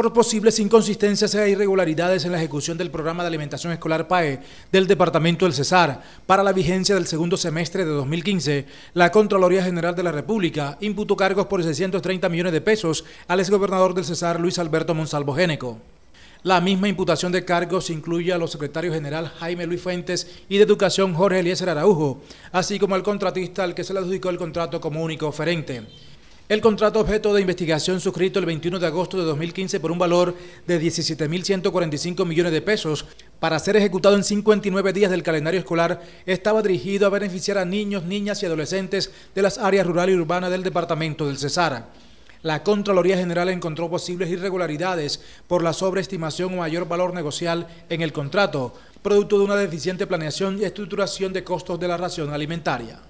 por posibles inconsistencias e irregularidades en la ejecución del programa de alimentación escolar PAE del Departamento del Cesar para la vigencia del segundo semestre de 2015, la Contraloría General de la República imputó cargos por 630 millones de pesos al exgobernador del Cesar Luis Alberto Monsalvo Géneco. La misma imputación de cargos incluye a los secretarios general Jaime Luis Fuentes y de Educación Jorge Eliezer Araujo, así como al contratista al que se le adjudicó el contrato como único oferente. El contrato objeto de investigación suscrito el 21 de agosto de 2015 por un valor de 17.145 millones de pesos para ser ejecutado en 59 días del calendario escolar estaba dirigido a beneficiar a niños, niñas y adolescentes de las áreas rural y urbana del departamento del Cesara. La Contraloría General encontró posibles irregularidades por la sobreestimación o mayor valor negocial en el contrato, producto de una deficiente planeación y estructuración de costos de la ración alimentaria.